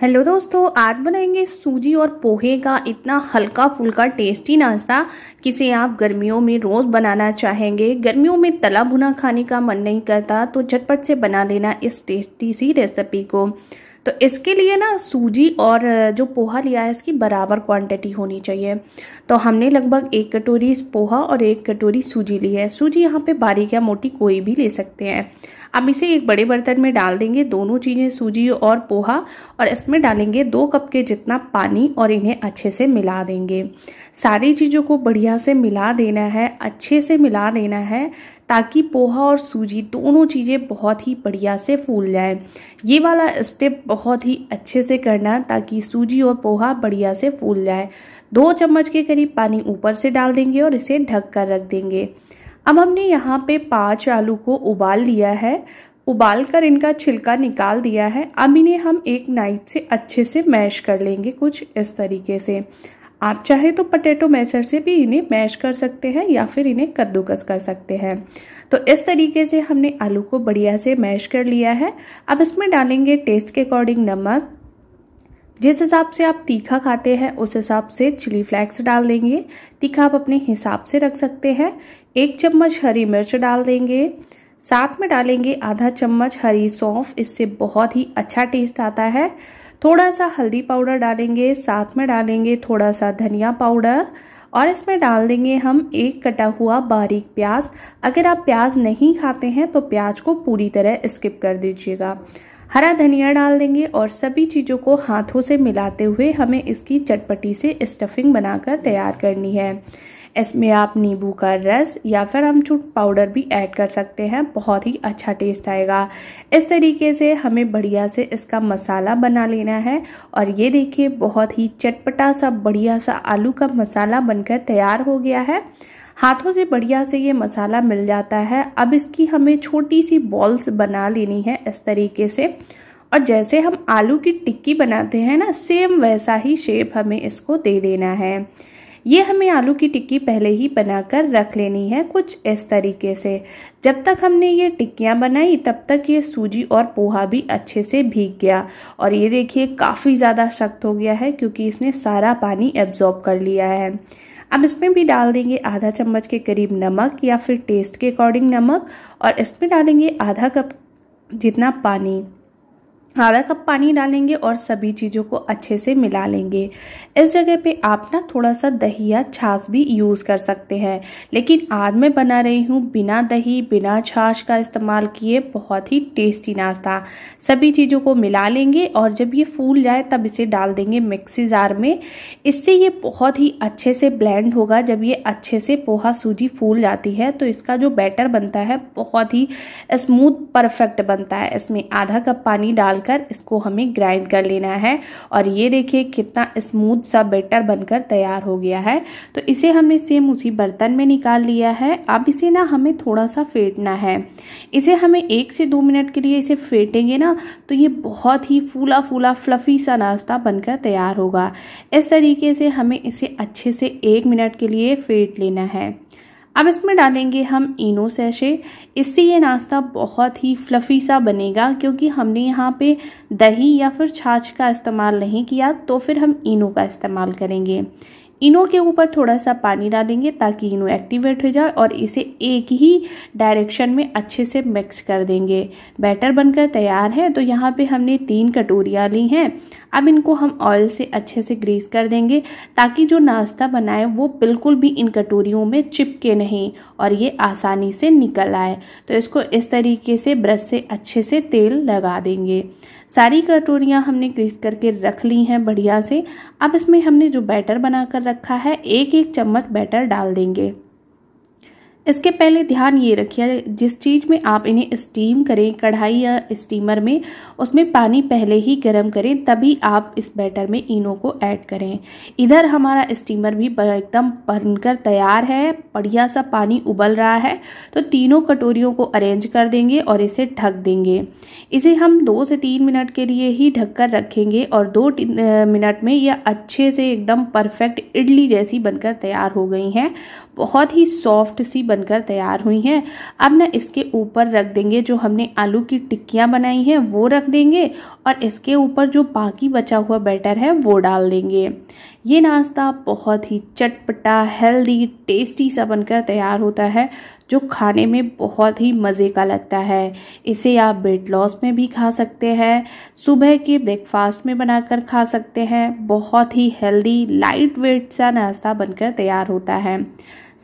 hello दोस्तों आज बनाएंगे सूजी और पोहे का इतना हल्का फुल्का टेस्टी नाश्ता किसे आप गर्मियों में रोज़ बनाना चाहेंगे गर्मियों में तला भुना खाने का मन नहीं करता तो झटपट से बना लेना इस टेस्टी सी रेसिपी को तो इसके लिए ना सूजी और जो पोहा लिया है इसकी बराबर क्वांटिटी होनी चाहिए तो हमने लगभग एक कटोरी पोहा और एक कटोरी सूजी ली है सूजी यहाँ पे बारीक या मोटी कोई भी ले सकते हैं अब इसे एक बड़े बर्तन में डाल देंगे दोनों चीज़ें सूजी और पोहा और इसमें डालेंगे दो कप के जितना पानी और इन्हें अच्छे से मिला देंगे सारी चीज़ों को बढ़िया से मिला देना है अच्छे से मिला देना है ताकि पोहा और सूजी दोनों चीज़ें बहुत ही बढ़िया से फूल जाएं ये वाला स्टेप बहुत ही अच्छे से करना ताकि सूजी और पोहा बढ़िया से फूल जाए दो चम्मच के करीब पानी ऊपर से डाल देंगे और इसे ढक कर रख देंगे अब हमने यहाँ पे पांच आलू को उबाल लिया है उबाल कर इनका छिलका निकाल दिया है अब इन्हें हम एक नाइट से अच्छे से मैश कर लेंगे कुछ इस तरीके से आप चाहे तो पटेटो मैशर से भी इन्हें मैश कर सकते हैं या फिर इन्हें कद्दूकस कर सकते हैं तो इस तरीके से हमने आलू को बढ़िया से मैश कर लिया है अब इसमें डालेंगे टेस्ट के अकॉर्डिंग नमक जिस हिसाब से आप तीखा खाते हैं उस हिसाब से चिली फ्लेक्स डाल देंगे तीखा आप अपने हिसाब से रख सकते हैं एक चम्मच हरी मिर्च डाल देंगे साथ में डालेंगे आधा चम्मच हरी सौंफ इससे बहुत ही अच्छा टेस्ट आता है थोड़ा सा हल्दी पाउडर डालेंगे साथ में डालेंगे थोड़ा सा धनिया पाउडर और इसमें डाल देंगे हम एक कटा हुआ बारीक प्याज अगर आप प्याज नहीं खाते हैं तो प्याज को पूरी तरह स्किप कर दीजिएगा हरा धनिया डाल देंगे और सभी चीज़ों को हाथों से मिलाते हुए हमें इसकी चटपटी से स्टफिंग बनाकर तैयार करनी है इसमें आप नींबू का रस या फिर अमचूर पाउडर भी ऐड कर सकते हैं बहुत ही अच्छा टेस्ट आएगा इस तरीके से हमें बढ़िया से इसका मसाला बना लेना है और ये देखिए बहुत ही चटपटा सा बढ़िया सा आलू का मसाला बनकर तैयार हो गया है हाथों से बढ़िया से ये मसाला मिल जाता है अब इसकी हमें छोटी सी बॉल्स बना लेनी है इस तरीके से और जैसे हम आलू की टिक्की बनाते हैं ना सेम वैसा ही शेप हमें इसको दे देना है ये हमें आलू की टिक्की पहले ही बनाकर रख लेनी है कुछ इस तरीके से जब तक हमने ये टिक्कियाँ बनाई तब तक ये सूजी और पोहा भी अच्छे से भीग गया और ये देखिए काफ़ी ज़्यादा सख्त हो गया है क्योंकि इसने सारा पानी एब्जॉर्ब कर लिया है अब इसमें भी डाल देंगे आधा चम्मच के करीब नमक या फिर टेस्ट के अकॉर्डिंग नमक और इसमें डालेंगे आधा कप जितना पानी आधा कप पानी डालेंगे और सभी चीज़ों को अच्छे से मिला लेंगे इस जगह पे आप ना थोड़ा सा दही या छाछ भी यूज़ कर सकते हैं लेकिन आज मैं बना रही हूँ बिना दही बिना छाछ का इस्तेमाल किए बहुत ही टेस्टी नाश्ता सभी चीज़ों को मिला लेंगे और जब ये फूल जाए तब इसे डाल देंगे मिक्सी जार में इससे ये बहुत ही अच्छे से ब्लेंड होगा जब ये अच्छे से पोहा सूजी फूल जाती है तो इसका जो बैटर बनता है बहुत ही स्मूथ परफेक्ट बनता है इसमें आधा कप पानी डाल डालकर इसको हमें ग्राइंड कर लेना है और ये देखिए कितना स्मूथ सा बेटर बनकर तैयार हो गया है तो इसे हमने सेम उसी बर्तन में निकाल लिया है अब इसे ना हमें थोड़ा सा फेंटना है इसे हमें एक से दो मिनट के लिए इसे फेंटेंगे ना तो ये बहुत ही फूला फूला फ्लफ़ी सा नाश्ता बनकर तैयार होगा इस तरीके से हमें इसे अच्छे से एक मिनट के लिए फेंट लेना है अब इसमें डालेंगे हम इनो सैशे इससे ये नाश्ता बहुत ही फ्लफ़ी सा बनेगा क्योंकि हमने यहाँ पे दही या फिर छाछ का इस्तेमाल नहीं किया तो फिर हम इनो का इस्तेमाल करेंगे इनो के ऊपर थोड़ा सा पानी डालेंगे ताकि इनो एक्टिवेट हो जाए और इसे एक ही डायरेक्शन में अच्छे से मिक्स कर देंगे बैटर बनकर तैयार है तो यहाँ पे हमने तीन कटोरियाँ ली हैं अब इनको हम ऑयल से अच्छे से ग्रीस कर देंगे ताकि जो नाश्ता बनाए वो बिल्कुल भी इन कटोरियों में चिपके नहीं और ये आसानी से निकल आए तो इसको इस तरीके से ब्रश से अच्छे से तेल लगा देंगे सारी कटोरियाँ हमने ग्रीस करके रख ली हैं बढ़िया से अब इसमें हमने जो बैटर बनाकर रखा है एक एक चम्मच बैटर डाल देंगे इसके पहले ध्यान ये रखिए जिस चीज़ में आप इन्हें स्टीम करें कढ़ाई या स्टीमर में उसमें पानी पहले ही गर्म करें तभी आप इस बैटर में इनो को ऐड करें इधर हमारा स्टीमर भी एकदम बनकर तैयार है बढ़िया सा पानी उबल रहा है तो तीनों कटोरियों को अरेंज कर देंगे और इसे ढक देंगे इसे हम दो से तीन मिनट के लिए ही ढक कर रखेंगे और दो मिनट में यह अच्छे से एकदम परफेक्ट इडली जैसी बनकर तैयार हो गई हैं बहुत ही सॉफ्ट सी बन बनकर तैयार हुई हैं अब ना इसके ऊपर रख देंगे जो हमने आलू की टिक्कियाँ बनाई हैं वो रख देंगे और इसके ऊपर जो बाकी बचा हुआ बैटर है वो डाल देंगे ये नाश्ता बहुत ही चटपटा हेल्दी टेस्टी सा बनकर तैयार होता है जो खाने में बहुत ही मज़े का लगता है इसे आप वेट लॉस में भी खा सकते हैं सुबह के ब्रेकफास्ट में बनाकर खा सकते हैं बहुत ही हेल्दी लाइट वेट सा नाश्ता बनकर तैयार होता है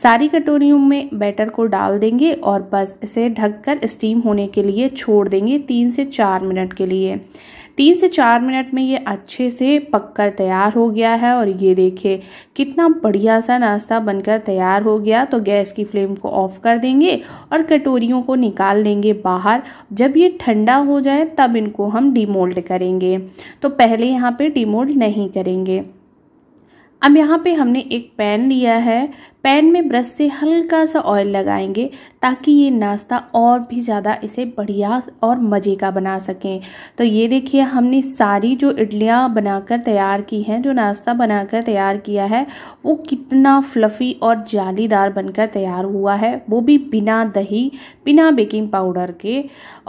सारी कटोरियों में बैटर को डाल देंगे और बस इसे ढककर स्टीम होने के लिए छोड़ देंगे तीन से चार मिनट के लिए तीन से चार मिनट में ये अच्छे से पककर तैयार हो गया है और ये देखिए कितना बढ़िया सा नाश्ता बनकर तैयार हो गया तो गैस की फ्लेम को ऑफ कर देंगे और कटोरियों को निकाल लेंगे बाहर जब ये ठंडा हो जाए तब इनको हम डिमोल्ड करेंगे तो पहले यहाँ पे डिमोल्ड नहीं करेंगे अब यहाँ पे हमने एक पैन लिया है पैन में ब्रश से हल्का सा ऑयल लगाएंगे ताकि ये नाश्ता और भी ज़्यादा इसे बढ़िया और मज़े का बना सकें तो ये देखिए हमने सारी जो इडलियाँ बनाकर तैयार की हैं जो नाश्ता बनाकर तैयार किया है वो कितना फ्लफ़ी और जालीदार बनकर तैयार हुआ है वो भी बिना दही बिना बेकिंग पाउडर के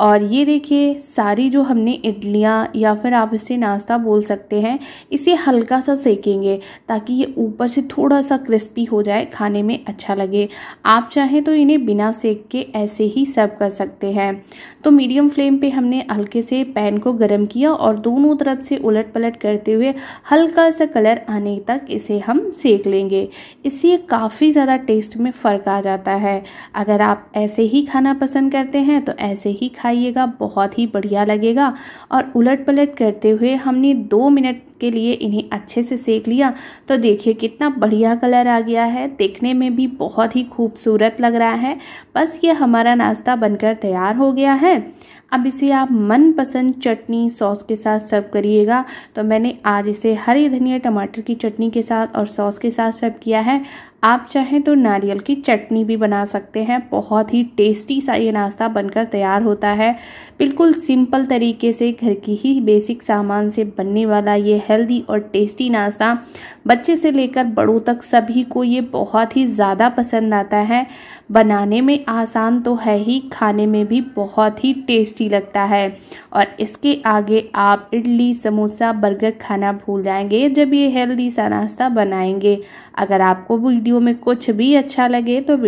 और ये देखिए सारी जो हमने इडलियाँ या फिर आप इसे नाश्ता बोल सकते हैं इसे हल्का सा सेकेंगे ताकि ये ऊपर से थोड़ा सा क्रिस्पी हो जाए खाने में अच्छा लगे आप चाहें तो इन्हें बिना सेक के ऐसे ही सर्व कर सकते हैं तो मीडियम फ्लेम पे हमने हल्के से पैन को गर्म किया और दोनों तरफ से उलट पलट करते हुए हल्का सा कलर आने तक इसे हम सेक लेंगे इससे काफ़ी ज़्यादा टेस्ट में फ़र्क आ जाता है अगर आप ऐसे ही खाना पसंद करते हैं तो ऐसे ही खाइएगा बहुत ही बढ़िया लगेगा और उलट पलट करते हुए हमने दो मिनट के लिए इन्हें अच्छे से सेक लिया तो देखिए कितना बढ़िया कलर आ गया है देखने में भी बहुत ही खूबसूरत लग रहा है बस ये हमारा नाश्ता बनकर तैयार हो गया है अब इसे आप मनपसंद चटनी सॉस के साथ सर्व करिएगा तो मैंने आज इसे हरी धनिया टमाटर की चटनी के साथ और सॉस के साथ सर्व किया है आप चाहें तो नारियल की चटनी भी बना सकते हैं बहुत ही टेस्टी सा ये नाश्ता बनकर तैयार होता है बिल्कुल सिंपल तरीके से घर की ही बेसिक सामान से बनने वाला ये हेल्दी और टेस्टी नाश्ता बच्चे से लेकर बड़ों तक सभी को ये बहुत ही ज़्यादा पसंद आता है बनाने में आसान तो है ही खाने में भी बहुत ही टेस्टी लगता है और इसके आगे आप इडली समोसा बर्गर खाना भूल जाएंगे जब ये हेल्दी सा नाश्ता बनाएंगे अगर आपको वीडियो में कुछ भी अच्छा लगे तो